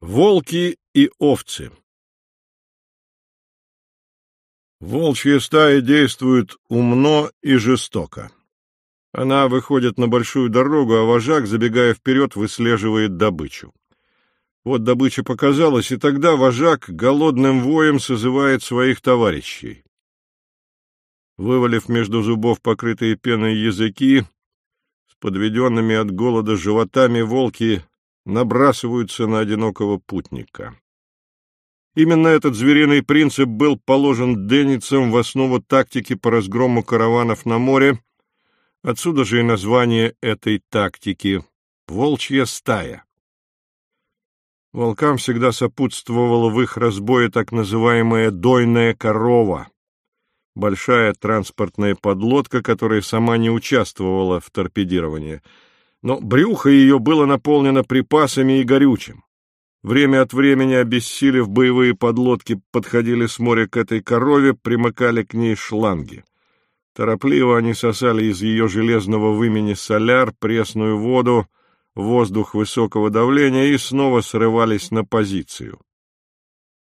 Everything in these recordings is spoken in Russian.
Волки и овцы Волчья стая действует умно и жестоко. Она выходит на большую дорогу, а вожак, забегая вперед, выслеживает добычу. Вот добыча показалась, и тогда вожак голодным воем созывает своих товарищей. Вывалив между зубов покрытые пеной языки, с подведенными от голода животами волки набрасываются на одинокого путника. Именно этот звериный принцип был положен Денницем в основу тактики по разгрому караванов на море, отсюда же и название этой тактики — «волчья стая». Волкам всегда сопутствовала в их разбое так называемая «дойная корова», большая транспортная подлодка, которая сама не участвовала в торпедировании — но брюхо ее было наполнено припасами и горючим. Время от времени, обессилев, боевые подлодки подходили с моря к этой корове, примыкали к ней шланги. Торопливо они сосали из ее железного вымени соляр, пресную воду, воздух высокого давления и снова срывались на позицию.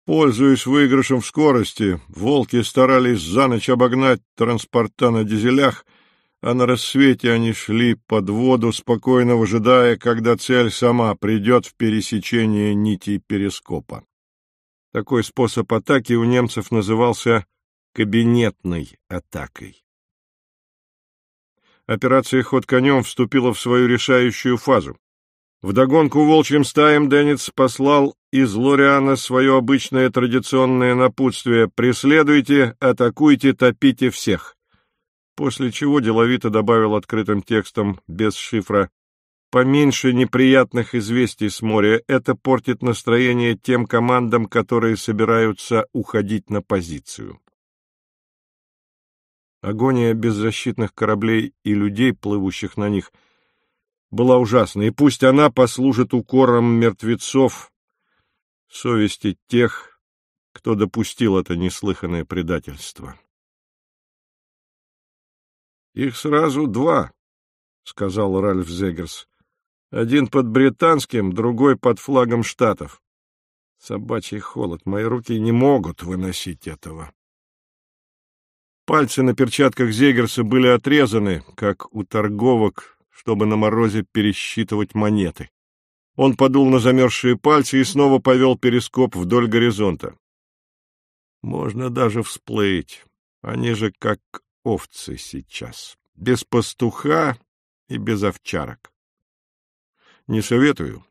Пользуясь выигрышем в скорости, волки старались за ночь обогнать транспорта на дизелях — а на рассвете они шли под воду, спокойно выжидая, когда цель сама придет в пересечение нити перископа. Такой способ атаки у немцев назывался кабинетной атакой. Операция «Ход конем» вступила в свою решающую фазу. Вдогонку волчьим стаям Денниц послал из Лориана свое обычное традиционное напутствие «Преследуйте, атакуйте, топите всех» после чего деловито добавил открытым текстом, без шифра, «Поменьше неприятных известий с моря. Это портит настроение тем командам, которые собираются уходить на позицию». Агония беззащитных кораблей и людей, плывущих на них, была ужасна, и пусть она послужит укором мертвецов, совести тех, кто допустил это неслыханное предательство. — Их сразу два, — сказал Ральф Зегерс. — Один под британским, другой под флагом штатов. Собачий холод. Мои руки не могут выносить этого. Пальцы на перчатках Зегерса были отрезаны, как у торговок, чтобы на морозе пересчитывать монеты. Он подул на замерзшие пальцы и снова повел перископ вдоль горизонта. Можно даже всплыть. Они же как овцы сейчас. Без пастуха и без овчарок. Не советую.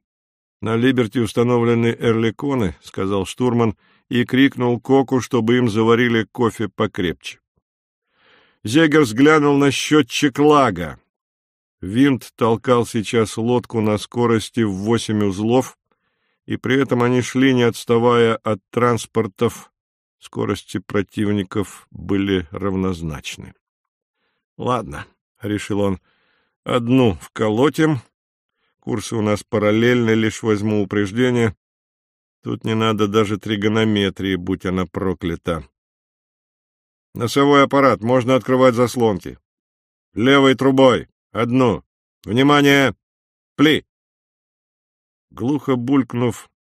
На Либерти установлены эрликоны, — сказал штурман и крикнул Коку, чтобы им заварили кофе покрепче. Зегер взглянул на счетчик лага. Винт толкал сейчас лодку на скорости в восемь узлов, и при этом они шли, не отставая от транспортов, Скорости противников были равнозначны. — Ладно, — решил он, — одну вколотим. Курсы у нас параллельны, лишь возьму упреждение. Тут не надо даже тригонометрии, будь она проклята. Носовой аппарат, можно открывать заслонки. Левой трубой, одну. Внимание! Пли! Глухо булькнув,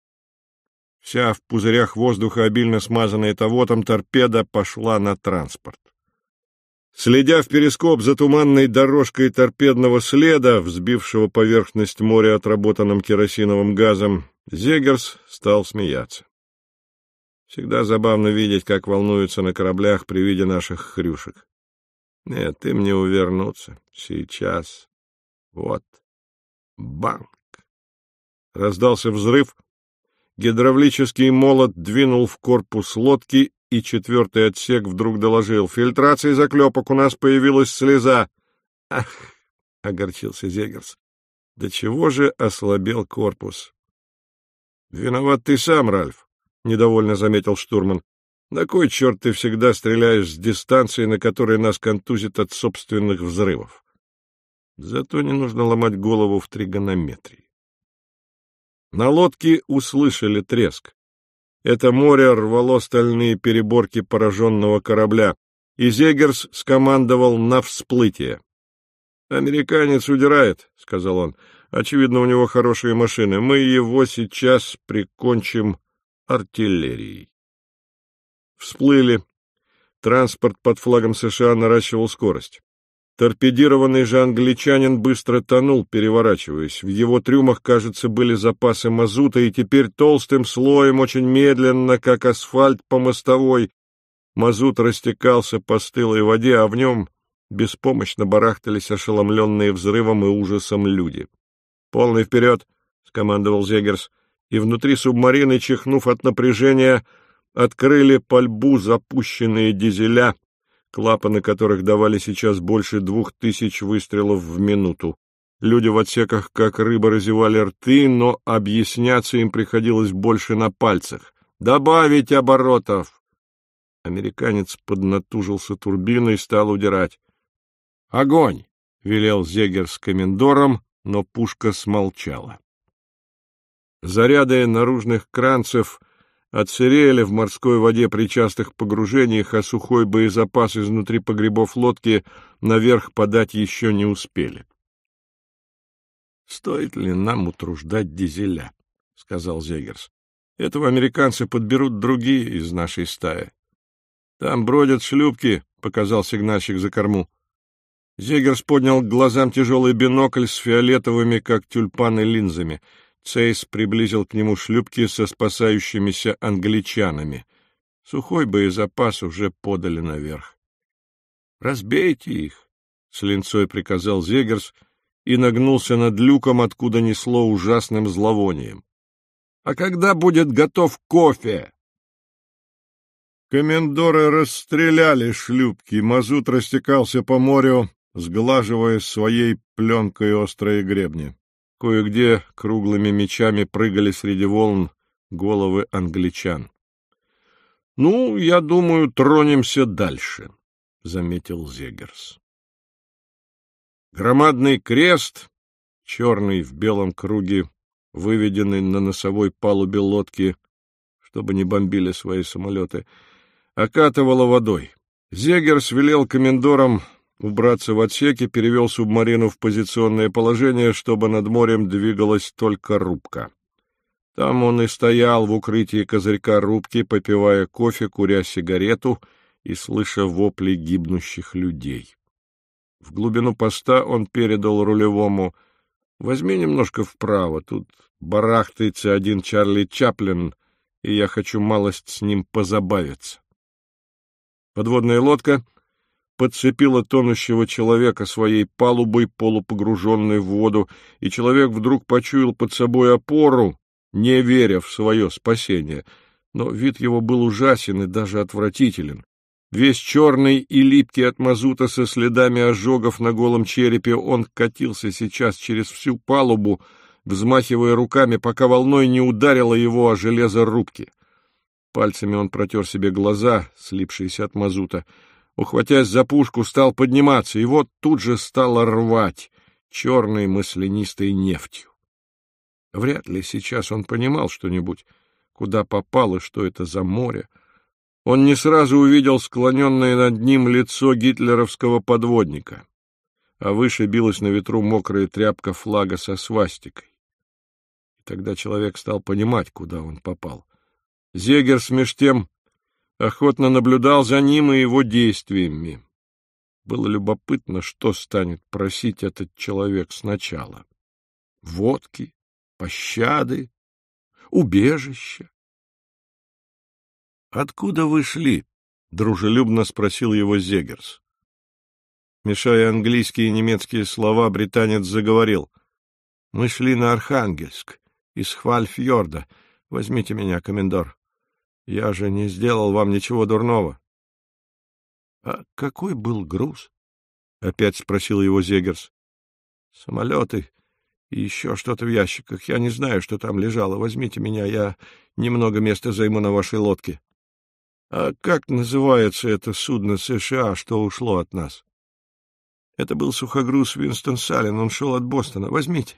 Вся в пузырях воздуха, обильно смазанная тавотом, торпеда пошла на транспорт. Следя в перископ за туманной дорожкой торпедного следа, взбившего поверхность моря отработанным керосиновым газом, Зегерс стал смеяться. Всегда забавно видеть, как волнуются на кораблях при виде наших хрюшек. Нет, им не увернуться. Сейчас. Вот. Банк. Раздался взрыв — Гидравлический молот двинул в корпус лодки, и четвертый отсек вдруг доложил. «Фильтрация заклепок, у нас появилась слеза!» «Ах!» — огорчился Зегерс. «До чего же ослабел корпус?» «Виноват ты сам, Ральф», — недовольно заметил штурман. «На кой черт ты всегда стреляешь с дистанции, на которой нас контузит от собственных взрывов?» Зато не нужно ломать голову в тригонометрии. На лодке услышали треск. Это море рвало стальные переборки пораженного корабля, и Зегерс скомандовал на всплытие. «Американец удирает», — сказал он. «Очевидно, у него хорошие машины. Мы его сейчас прикончим артиллерией». Всплыли. Транспорт под флагом США наращивал скорость. Торпедированный же англичанин быстро тонул, переворачиваясь. В его трюмах, кажется, были запасы мазута, и теперь толстым слоем, очень медленно, как асфальт по мостовой, мазут растекался по стылой воде, а в нем беспомощно барахтались ошеломленные взрывом и ужасом люди. «Полный вперед!» — скомандовал Зегерс. И внутри субмарины, чихнув от напряжения, открыли пальбу запущенные дизеля — клапаны которых давали сейчас больше двух тысяч выстрелов в минуту. Люди в отсеках как рыба разевали рты, но объясняться им приходилось больше на пальцах. «Добавить оборотов!» Американец поднатужился турбиной и стал удирать. «Огонь!» — велел Зегер с комендором, но пушка смолчала. Заряды наружных кранцев — отсырели в морской воде при частых погружениях, а сухой боезапас изнутри погребов лодки наверх подать еще не успели. — Стоит ли нам утруждать дизеля? — сказал Зегерс. — Этого американцы подберут другие из нашей стаи. — Там бродят шлюпки, — показал сигнальщик за корму. Зегерс поднял к глазам тяжелый бинокль с фиолетовыми, как тюльпаны, линзами — Цейс приблизил к нему шлюпки со спасающимися англичанами. Сухой боезапас уже подали наверх. — Разбейте их! — слинцой приказал Зегерс и нагнулся над люком, откуда несло ужасным зловонием. — А когда будет готов кофе? Комендоры расстреляли шлюпки, мазут растекался по морю, сглаживая своей пленкой острые гребни. Кое-где круглыми мечами прыгали среди волн головы англичан. — Ну, я думаю, тронемся дальше, — заметил Зегерс. Громадный крест, черный в белом круге, выведенный на носовой палубе лодки, чтобы не бомбили свои самолеты, окатывало водой. Зегерс велел комендорам убраться в отсеке, перевел субмарину в позиционное положение, чтобы над морем двигалась только рубка. Там он и стоял в укрытии козырька рубки, попивая кофе, куря сигарету и слыша вопли гибнущих людей. В глубину поста он передал рулевому «Возьми немножко вправо, тут барахтается один Чарли Чаплин, и я хочу малость с ним позабавиться». Подводная лодка — подцепила тонущего человека своей палубой, полупогруженной в воду, и человек вдруг почуял под собой опору, не веря в свое спасение. Но вид его был ужасен и даже отвратителен. Весь черный и липкий от мазута со следами ожогов на голом черепе, он катился сейчас через всю палубу, взмахивая руками, пока волной не ударило его о железо рубки. Пальцами он протер себе глаза, слипшиеся от мазута, ухватясь за пушку, стал подниматься, и вот тут же стало рвать черной маслянистой нефтью. Вряд ли сейчас он понимал что-нибудь, куда попал и что это за море. Он не сразу увидел склоненное над ним лицо гитлеровского подводника, а выше билась на ветру мокрая тряпка флага со свастикой. И тогда человек стал понимать, куда он попал. Зегер меж тем охотно наблюдал за ним и его действиями. Было любопытно, что станет просить этот человек сначала. Водки, пощады, убежища. — Откуда вы шли? — дружелюбно спросил его Зегерс. Мешая английские и немецкие слова, британец заговорил. — Мы шли на Архангельск, из Хвальфьорда. Возьмите меня, комендор. Я же не сделал вам ничего дурного. — А какой был груз? — опять спросил его Зегерс. — Самолеты и еще что-то в ящиках. Я не знаю, что там лежало. Возьмите меня, я немного места займу на вашей лодке. — А как называется это судно США, что ушло от нас? — Это был сухогруз Винстон Саллин. Он шел от Бостона. Возьмите.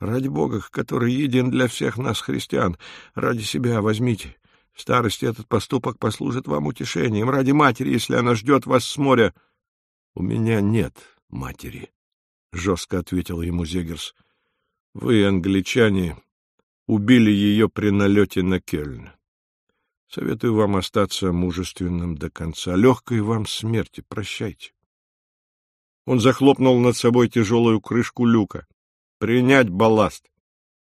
Ради Бога, который един для всех нас, христиан, ради себя возьмите. В старости этот поступок послужит вам утешением. Ради матери, если она ждет вас с моря. — У меня нет матери, — жестко ответил ему Зегерс. — Вы, англичане, убили ее при налете на Кельн. Советую вам остаться мужественным до конца. Легкой вам смерти. Прощайте. Он захлопнул над собой тяжелую крышку люка. — Принять балласт.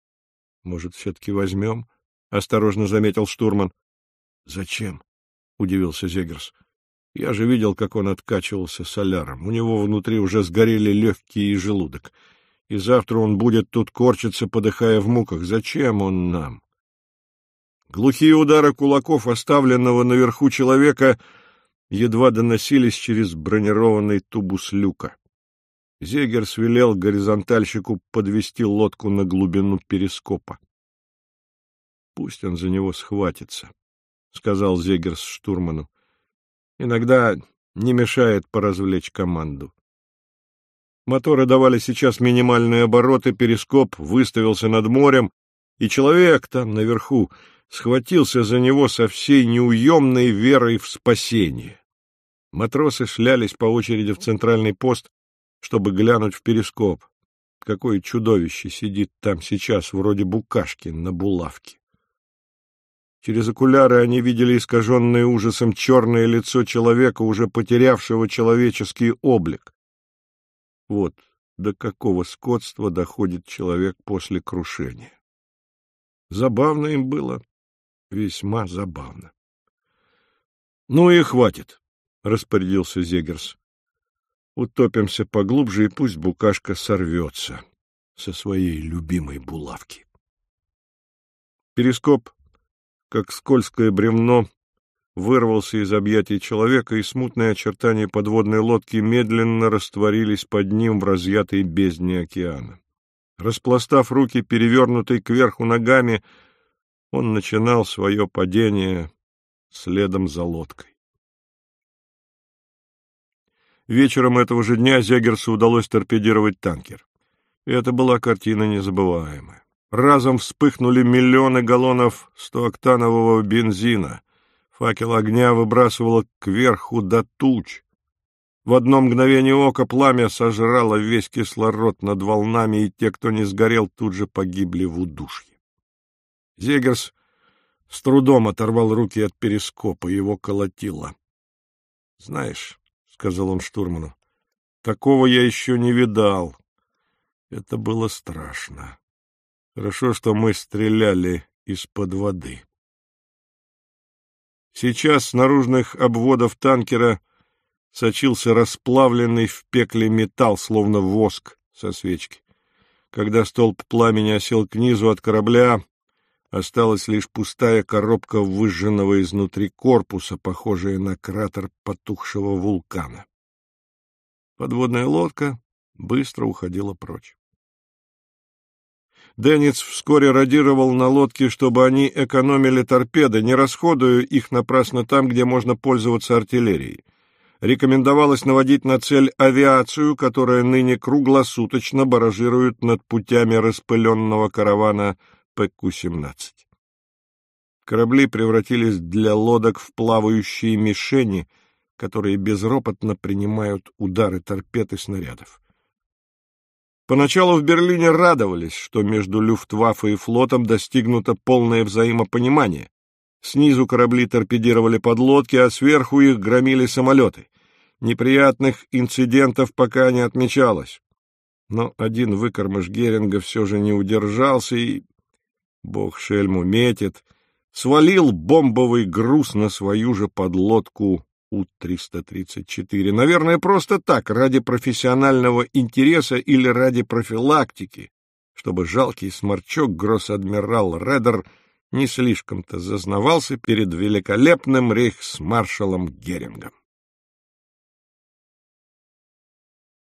— Может, все-таки возьмем? —— осторожно заметил штурман. — Зачем? — удивился Зегерс. — Я же видел, как он откачивался соляром. У него внутри уже сгорели легкие и желудок. И завтра он будет тут корчиться, подыхая в муках. Зачем он нам? Глухие удары кулаков оставленного наверху человека едва доносились через бронированный тубус люка. Зегерс велел горизонтальщику подвести лодку на глубину перископа. Пусть он за него схватится, — сказал Зегерс штурману. Иногда не мешает поразвлечь команду. Моторы давали сейчас минимальные обороты, перископ выставился над морем, и человек там наверху схватился за него со всей неуемной верой в спасение. Матросы шлялись по очереди в центральный пост, чтобы глянуть в перископ. Какое чудовище сидит там сейчас, вроде букашки на булавке. Через окуляры они видели искаженное ужасом черное лицо человека, уже потерявшего человеческий облик. Вот до какого скотства доходит человек после крушения. Забавно им было, весьма забавно. — Ну и хватит, — распорядился Зегерс. — Утопимся поглубже, и пусть букашка сорвется со своей любимой булавки. Перископ как скользкое бремно, вырвался из объятий человека, и смутные очертания подводной лодки медленно растворились под ним в разъятой бездне океана. Распластав руки, перевернутой кверху ногами, он начинал свое падение следом за лодкой. Вечером этого же дня Зегерсу удалось торпедировать танкер. И это была картина незабываемая разом вспыхнули миллионы галлонов стооктанового бензина. Факел огня выбрасывало кверху до туч. В одно мгновение ока пламя сожрало весь кислород над волнами, и те, кто не сгорел, тут же погибли в удушье. Зегерс с трудом оторвал руки от перископа, его колотило. — Знаешь, — сказал он штурману, — такого я еще не видал. Это было страшно. Хорошо, что мы стреляли из-под воды. Сейчас с наружных обводов танкера сочился расплавленный в пекле металл, словно воск со свечки. Когда столб пламени осел к низу от корабля, осталась лишь пустая коробка выжженного изнутри корпуса, похожая на кратер потухшего вулкана. Подводная лодка быстро уходила прочь. Денниц вскоре радировал на лодке, чтобы они экономили торпеды, не расходуя их напрасно там, где можно пользоваться артиллерией. Рекомендовалось наводить на цель авиацию, которая ныне круглосуточно баражирует над путями распыленного каравана ПК-17. Корабли превратились для лодок в плавающие мишени, которые безропотно принимают удары торпед и снарядов. Поначалу в Берлине радовались, что между Люфтваффе и флотом достигнуто полное взаимопонимание. Снизу корабли торпедировали подлодки, а сверху их громили самолеты. Неприятных инцидентов пока не отмечалось. Но один выкормыш Геринга все же не удержался и... Бог шельму метит. Свалил бомбовый груз на свою же подлодку у-334. Наверное, просто так, ради профессионального интереса или ради профилактики, чтобы жалкий сморчок гросс-адмирал Редер не слишком-то зазнавался перед великолепным рейхсмаршалом Герингом.